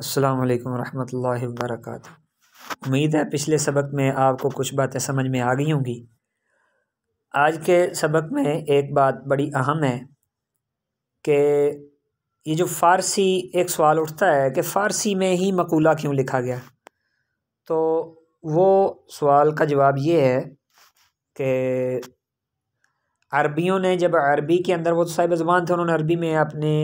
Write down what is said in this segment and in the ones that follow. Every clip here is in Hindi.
अस्सलाम वालेकुम रहमतुल्लाहि व बरकातहू उम्मीद है पिछले सबक में आपको कुछ बातें समझ में आ गई होंगी आज के सबक में एक बात बड़ी अहम है कि ये जो फ़ारसी एक सवाल उठता है कि फ़ारसी में ही मकूला क्यों लिखा गया तो वो सवाल का जवाब ये है कि अरबियों ने जब अरबी के अंदर वो तो साहिब ज़बान थे उन्होंने अरबी में अपने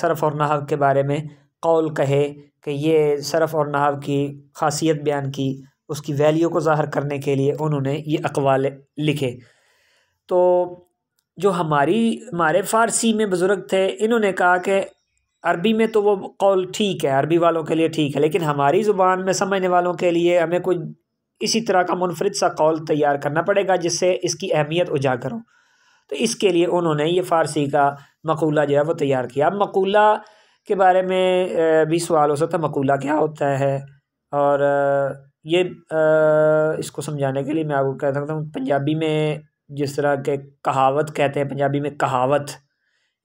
सरफ़ और नहव के बारे में कौल कहे कि ये सरफ़ और नाव की खासियत बयान की उसकी वैल्यू को ज़ाहर करने के लिए उन्होंने ये अकवाल लिखे तो जो हमारी हमारे फ़ारसी में बुज़ुर्ग थे इन्होंने कहा कि अरबी में तो वो कौल ठीक है अरबी वालों के लिए ठीक है लेकिन हमारी ज़ुबान में समझने वालों के लिए हमें कोई इसी तरह का मुनफरद सा कौल तैयार करना पड़ेगा जिससे इसकी अहमियत उजागर हो तो इसके लिए उन्होंने ये फ़ारसी का मकूला जो है वो तैयार किया अब मकूला के बारे में भी सवाल हो सकता है मकूला क्या होता है और ये इसको समझाने के लिए मैं आपको कह सकता हूँ पंजाबी में जिस तरह के कहावत कहते हैं पंजाबी में कहावत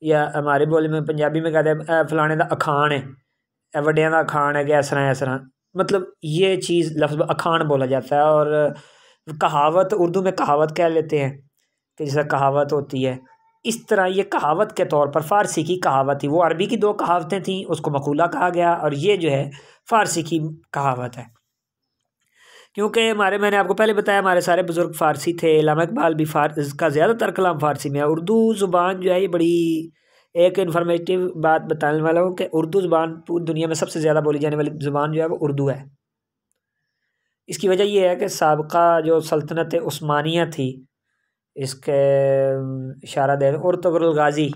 या हमारे बोले में पंजाबी में कहते हैं फलाने का अखाण है वड्डिया का अखाण है कि इस तरह इस तरह मतलब ये चीज़ लफ्ज़ अखाण बोला जाता है और कहावत उर्दू में कहावत कह लेते हैं कि जैसा कहावत होती है इस तरह ये कहावत के तौर पर फ़ारसी की कहावत थी वो अरबी की दो कहावतें थीं उसको मकूला कहा गया और ये जो है फ़ारसी की कहावत है क्योंकि हमारे मैंने आपको पहले बताया हमारे सारे बुज़ुर्ग फ़ारसी थे इलामा इकबाल भी फार का ज़्यादातर कलाम फ़ारसी में है उर्दू ज़ुबान जो है ये बड़ी एक इन्फॉर्मेटिव बात बताने वाला हूँ कि उर्दू ज़ुबान पूरी दुनिया में सबसे ज़्यादा बोली जाने वाली ज़ुबान जो है वो उर्दू है इसकी वजह यह है कि सबका जो सल्तनत उस्मानिया थी इसके इशारा दे और तगरुल गाज़ी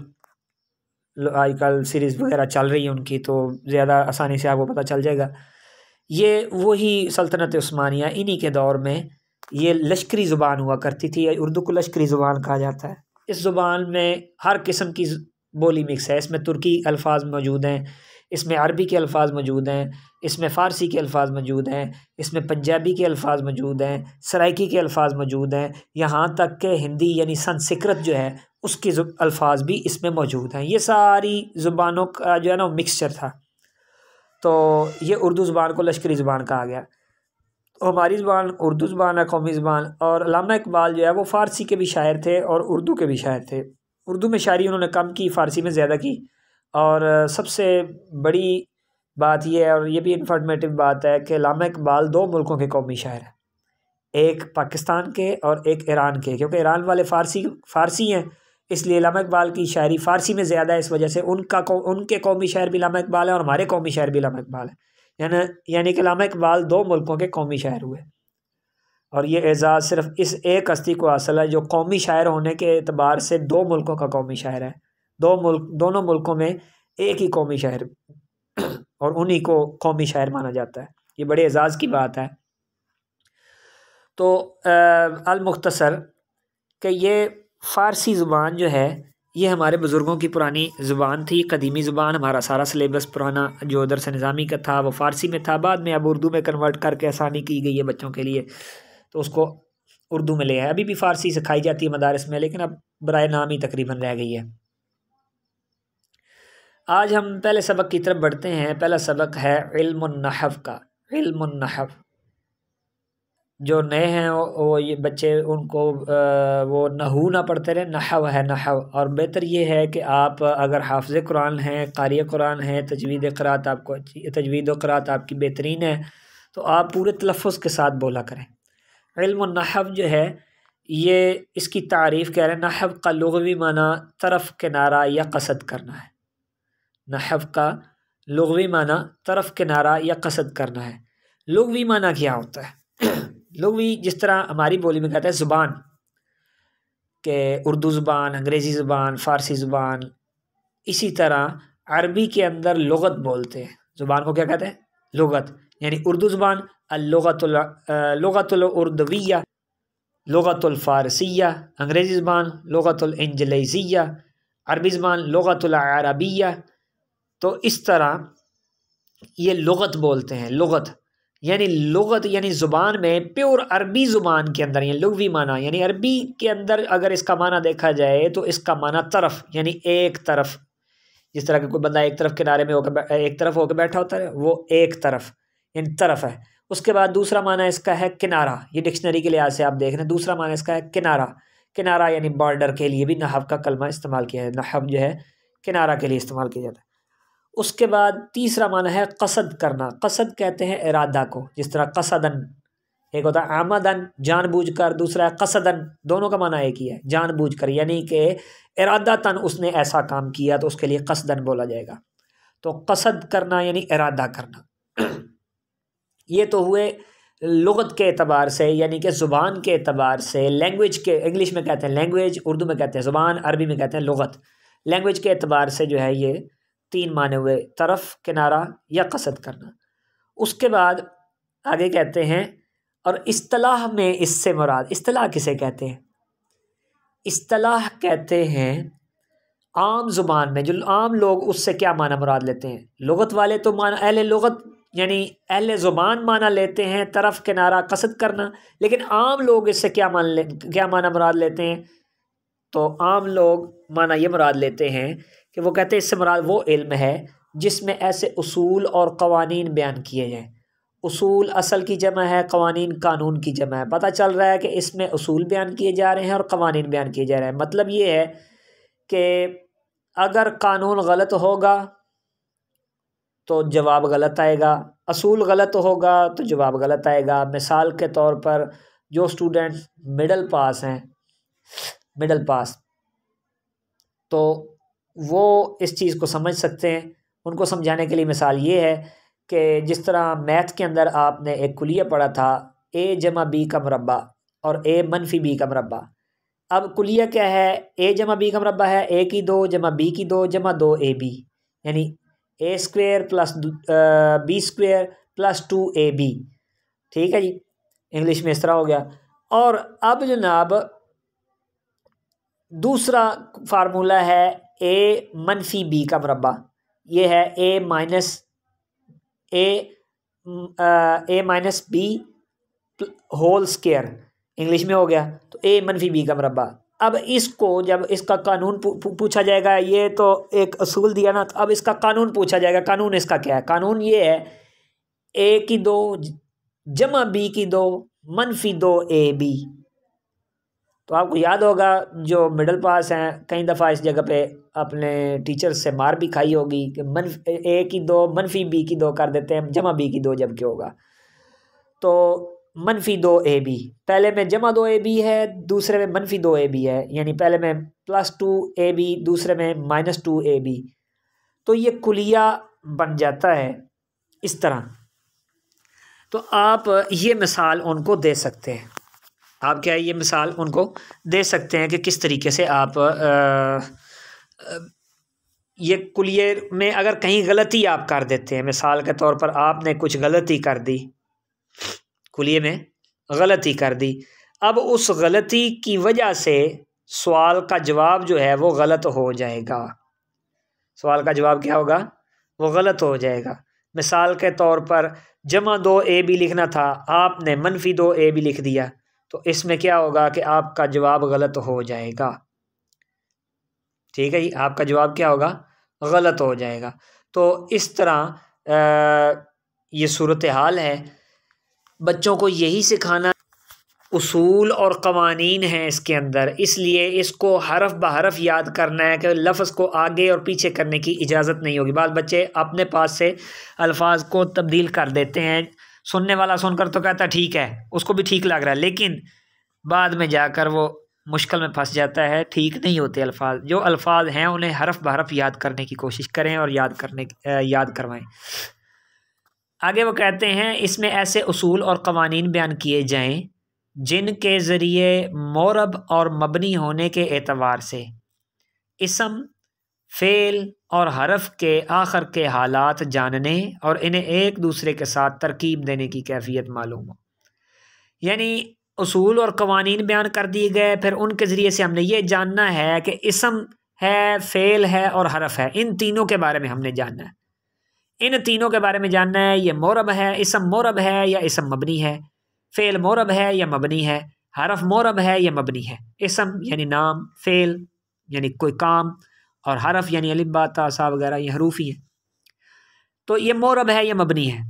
आजकल सीरीज़ वगैरह चल रही है उनकी तो ज़्यादा आसानी से आपको पता चल जाएगा ये वही सल्तनत स्मानिया इन्हीं के दौर में ये लश्करी ज़ुबान हुआ करती थी उर्दू को लश्करी ज़ुबान कहा जाता है इस ज़ुबान में हर किस्म की बोली मिक्स है इसमें तुर्की अल्फाज मौजूद हैं इसमें अरबी के अल्फाज मौजूद हैं इसमें फ़ारसी के अल्फाज मौजूद हैं इसमें पंजाबी के अल्फाज मौजूद हैं सराइकी के अल्फाज मौजूद हैं यहाँ तक के हिंदी यानी संस्कृत जो है उसके अल्फाज भी इसमें मौजूद हैं ये सारी ज़ुबानों का जो है ना मिक्सचर था तो ये उर्दू ज़ुबान को लश्करी ज़ुबान कहा गया तो हमारी ज़बान उर्दू ज़बान है कौमी ज़बान और लामा इकबाल जो है वो फ़ारसी के भी शायर थे और उर्दू के भी शायर थे उर्दू में शायरी उन्होंने कम की फ़ारसी में ज़्यादा की और सबसे बड़ी बात यह है और ये भी इंफॉर्मेटिव बात है कि लामा इकबाल दो मुल्कों के कौमी शायर हैं एक पाकिस्तान के और एक ईरान के क्योंकि ईरान वाले फ़ारसी फ़ारसी हैं इसलिए लामा इकबाल की शायरी फ़ारसी में ज़्यादा है इस वजह से उनका उनके कौमी शायर भी लामा इकबाल है और हमारे कौमी शायर भी लामा इकबाल है यानी यानी कि लामा इकबाल दो मुल्कों के कौमी शायर हुए और ये एजाज़ सिर्फ इस एक हस्ती को हासिल है जो कौमी शायर होने के अतबार से दो मुल्कों का कौमी शायर है दो मुल्क दोनों मुल्कों में एक ही कौमी शायर और उन्हीं को कौमी शायर माना जाता है ये बड़े एजाज़ की बात है तो अलमुख्तसर कि ये फ़ारसी ज़ुबान जो है ये हमारे बुज़ुर्गों की पुरानी ज़ुबान थी कदीमी ज़ुबान हमारा सारा सलेबस पुराना जो दरस निज़ामी का था वो फ़ारसी में था बाद में अब उर्दू में कन्वर्ट करके आसानी की गई है बच्चों के लिए तो उसको उर्दू में ले है अभी भी फ़ारसी सिखाई जाती है मदारस में लेकिन अब बर नाम ही तकरीबन रह गई है आज हम पहले सबक की तरफ बढ़ते हैं पहला सबक है इल्मनहफ़ का इल्मनहफ़ जो नए हैं वो ये बच्चे उनको वो नहू ना पढ़ते रहे नहव है नहव और बेहतर ये है कि आप अगर हाफज़ कुरान हैं कारी कुरान हैं तजवीद करात आपको तजवीद करात आपकी बेहतरीन है तो आप पूरे तलफ़ के साथ बोला करें इल्मनहव जो है ये इसकी तारीफ़ कह रहे हैं नहव का लगवी माना तरफ किनारा या कसद करना है नहव का लगवी माना तरफ किनारा या कसद करना है लगवी माना क्या होता है लगवी जिस तरह हमारी बोली में कहते हैं ज़ुबान के उर्दू ज़ुबान अंग्रेज़ी ज़ुबान फ़ारसी ज़ुबान इसी तरह अरबी के अंदर लगत बोलते हैं ज़ुबान को क्या कहते हैं लगत यानी उर्दू ज़ुबान लगतुलर्दविया लगतुलफ़ारसिया अंग्रेज़ी ज़ुबान लगतुलजलैसिया अरबी ज़ुबान लगतुलरबिया तो इस तरह ये लगत बोलते हैं लगत यानी लगत यानी ज़ुबान में प्योर अरबी ज़ुबान के अंदर यानी लघवी माना यानी अरबी के अंदर अगर इसका माना देखा जाए तो इसका माना तरफ यानी एक तरफ जिस तरह का कोई बंदा एक तरफ किनारे में होकर एक तरफ होकर बैठा होता है वो एक तरफ यानी तरफ है उसके बाद दूसरा माना इसका है किनारा ये डिक्शनरी के लिहाज से आप देख रहे हैं दूसरा माना इसका है किनारा किनारा यानी बॉर्डर के लिए भी नहब का कलमा इस्तेमाल किया है नहब जो है किनारा के लिए इस्तेमाल किया जाता है उसके बाद तीसरा माना है कसद करना कसद कहते हैं इरादा को जिस तरह कसदन एक होता है आमदन बूझ कर दूसरा है कसदन दोनों का माना एक ही है बूझ कर यानी कि इरादा तन उसने ऐसा काम किया तो उसके लिए कसदन बोला जाएगा तो कसद करना यानी इरादा करना ये तो हुए लगत के अतबार से यानी कि ज़ुबान के अतबार से लैंग्वेज के इंग्लिश में कहते हैं लैंग्वेज उर्दू में कहते हैं ज़ुबान अरबी में कहते हैं लगत लैंग्वेज के अतबार से जो है ये तीन माने हुए तरफ किनारा या कसद करना उसके बाद आगे कहते हैं और अतलाह में इससे मुराद अतलाह किसे कहते हैं अतलाह कहते हैं आम ज़ुबान में जो आम लोग उससे क्या माना मुराद लेते हैं लगत वाले तो माना अहल लगत यानी अहल ज़ुबान माना लेते हैं तरफ किनारा कसद करना लेकिन आम लोग इससे क्या मान ले क्या माना मुराद लेते हैं तो आम लोग माना ये मुराद लेते हैं कि वो कहते हैं इससे मुराद वो इल्म है जिसमें ऐसे असूल और कवानी बयान किए जाएँ असूल असल की जमा है कवानीन कानून की जमा है पता चल रहा है कि इसमें असूल बयान किए जा रहे हैं और कवानी बयान किए जा रहे हैं मतलब ये है कि अगर कानून गलत होगा तो जवाब गलत आएगा असूल गलत होगा तो जवाब गलत आएगा मिसाल के तौर पर जो स्टूडेंट मिडल पास हैं मिडल पास तो वो इस चीज़ को समझ सकते हैं उनको समझाने के लिए मिसाल ये है कि जिस तरह मैथ के अंदर आपने एक कुलिया पढ़ा था ए जमा बी का मरबा और ए मनफी बी का मरबा अब कुलिया क्या है ए जमा बी का मरबा है ए की दो जमा बी की दो जमा दो ए बी यानी A square plus B square plus two A B ठीक है जी इंग्लिश में इस तरह हो गया और अब जनाब दूसरा फार्मूला है ए मनफी बी का मुरबा ये है A minus A A minus B whole square English में हो गया तो ए मनफी बी का मुरबा अब इसको जब इसका कानून पूछा जाएगा ये तो एक असूल दिया ना तो अब इसका कानून पूछा जाएगा कानून इसका क्या है कानून ये है ए की दो जमा बी की दो मनफी दो ए बी तो आपको याद होगा जो मिडल पास हैं कई दफ़ा इस जगह पे अपने टीचर से मार भी खाई होगी कि मन ए की दो मनफी बी की दो कर देते हैं जमा बी की दो जबकि होगा तो मनफी दो ए बी पहले में जमा दो ए बी है दूसरे में मनफी दो ए बी है यानी पहले में प्लस टू ए बी दूसरे में माइनस टू ए बी तो ये कुलिया बन जाता है इस तरह तो आप ये मिसाल उनको दे सकते हैं आप क्या ये मिसाल उनको दे सकते हैं कि किस तरीके से आप आ, ये कुलिए में अगर कहीं गलती आप कर देते हैं मिसाल के तौर पर आपने कुछ गलती कर दी कुलिए में गलती कर दी अब उस गलती की वजह से सवाल का जवाब जो है वो गलत हो जाएगा सवाल का जवाब क्या होगा वो गलत हो जाएगा मिसाल के तौर पर जमा दो ए भी लिखना था आपने मनफी दो ए भी लिख दिया तो इसमें क्या होगा कि आपका जवाब गलत हो जाएगा ठीक है जी आपका जवाब क्या होगा गलत हो जाएगा तो इस तरह ये सूरत हाल है बच्चों को यही सिखाना उसूल और कवानीन हैं इसके अंदर इसलिए इसको हरफ ब हरफ याद करना है कि लफ्ज़ को आगे और पीछे करने की इजाज़त नहीं होगी बाद बच्चे अपने पास से अल्फाज को तब्दील कर देते हैं सुनने वाला सुनकर तो कहता ठीक है उसको भी ठीक लग रहा है लेकिन बाद में जाकर वो मुश्किल में फंस जाता है ठीक नहीं होते अल्फाज जो अल्फाज हैं उन्हें हरफ बहरफ याद करने की कोशिश करें और याद करने याद करवाएं आगे वो कहते हैं इसमें ऐसे असूल और कवानी बयान किए जाएं जिनके ज़रिए मौरब और मबनी होने के एतवार से इसम फ़ेल और हरफ के आखिर के हालात जानने और इन्हें एक दूसरे के साथ तरकीब देने की कैफियत मालूम हो यानी असूल और कवानीन बयान कर दिए गए फिर उनके ज़रिए से हमने ये जानना है कि इसम है फ़ेल है और हरफ है इन तीनों के बारे में हमने जानना है इन तीनों के बारे में जानना है ये मौरब है इसम मौरब है या इसम मबनी है फ़ेल मौरब है या मबनी है हरफ मौरब है या मबनी है इसम यानी नाम फ़ेल यानी कोई काम और हरफ यानी अलिब्बा तासा वगैरह ये हरूफ ही हैं तो ये मोरब है यह मबनी है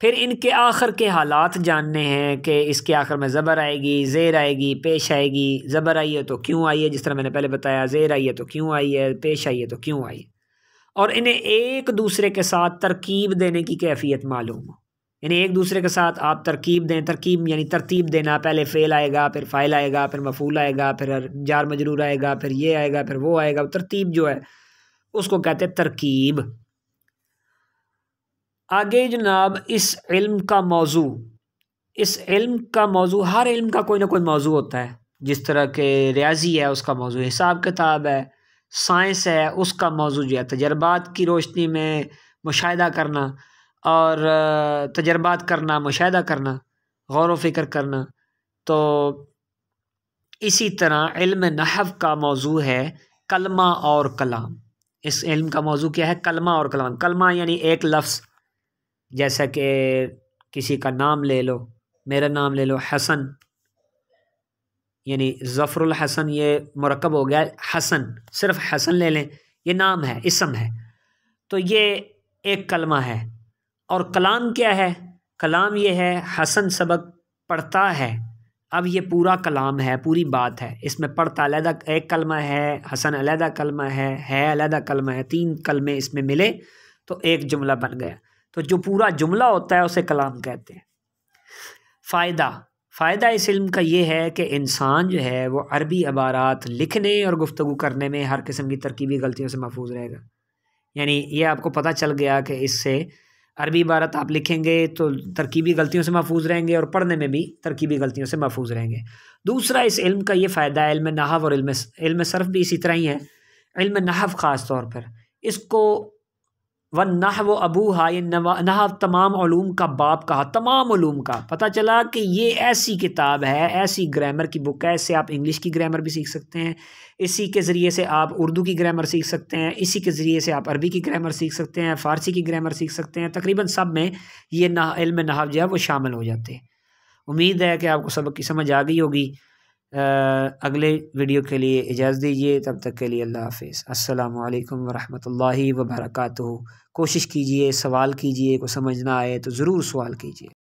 फिर इनके आखिर के हालात जानने हैं कि इसके आखिर में ज़बर आएगी ज़ेर आएगी पेश आएगी ज़बर आई है तो क्यों आई है जिस तरह मैंने पहले बताया ज़ेर आई है तो क्यों आई है पेश आई है तो क्यों आई है और इन्हें एक दूसरे के साथ तरकीब देने की कैफियत मालूम हो यानी एक दूसरे के साथ आप तरकीब दें तरकीब यानी तरतीब देना पहले फ़ेल आएगा फिर फ़ाइल आएगा फिर मफूल आएगा फिर जार मजरूर आएगा फिर ये आएगा फिर वो आएगा तरतीब जो है उसको कहते हैं तरकीब आगे जनाब इस इल्म का मौजू इस इल्म का मौजू हर इल्म का कोई ना कोई मौजू होता है जिस तरह के रियाजी है उसका मौजू हिसाब किताब है साइंस है उसका मौजू जो है तजर्बात की रोशनी में मुशाह करना और तजर्बात करना मुशाह करना गौर व करना तो इसी तरह इल्म नहव का मौजू है कलमा और कलाम इस इल्म का मौजू क्या है कलमा और कलाम कलमा यानी एक लफ्ज़ जैसा कि किसी का नाम ले लो मेरा नाम ले लो हसन यानी ज़फ़रुल हसन ये मरकब हो गया हसन सिर्फ हसन ले लें ये नाम है इसम है तो ये एक कलमा है और कलाम क्या है कलाम ये है हसन सबक पढ़ता है अब ये पूरा कलाम है पूरी बात है इसमें पढ़ता अलहदा एक कलमा है हसन अलहदा कलमा है है अलहदा कलमा है तीन कलमे इसमें मिले तो एक जुमला बन गया तो जो पूरा जुमला होता है उसे कलाम कहते हैं फ़ायदा फ़ायदा इस इल्म का ये है कि इंसान जो है वो अरबी अबारात लिखने और गुफ्तु करने में हर किस्म की तरकीबी गलतियों से महफूज रहेगा यानी ये आपको पता चल गया कि इससे अरबी इबारत आप लिखेंगे तो तरकीबी गलतियों से महफूज रहेंगे और पढ़ने में भी तरकीबी गलतियों से महफूज रहेंगे दूसरा इस इल्म का ये फ़ायदा है इल्म नहव और इल्म इल्म सर्फ भी इसी तरह ही है इल्म नहव ख़ास तौर पर इसको व नह व अबू हाय नह तमाम ओलूम का बाप कहा तमाम का पता चला कि ये ऐसी किताब है ऐसी ग्रामर की बुक है इससे आप इंग्लिश की ग्रामर भी सीख सकते हैं इसी के ज़रिए से आप उर्दू की ग्रामर सीख सकते हैं इसी के ज़रिए से आप अरबी की ग्रामर सीख सकते हैं फ़ारसी की ग्रामर सीख सकते हैं तकरीबन सब में ये ना इल्म नहाव जो है वो शामिल हो जाते हैं उम्मीद है कि आपको सबक की समझ आ गई होगी अगले वीडियो के लिए इजाज़त दीजिए तब तक के लिए अल्लाह हाफिज़ वालेकुम वरहमल वबरक कोशिश कीजिए सवाल कीजिए को समझ ना आए तो ज़रूर सवाल कीजिए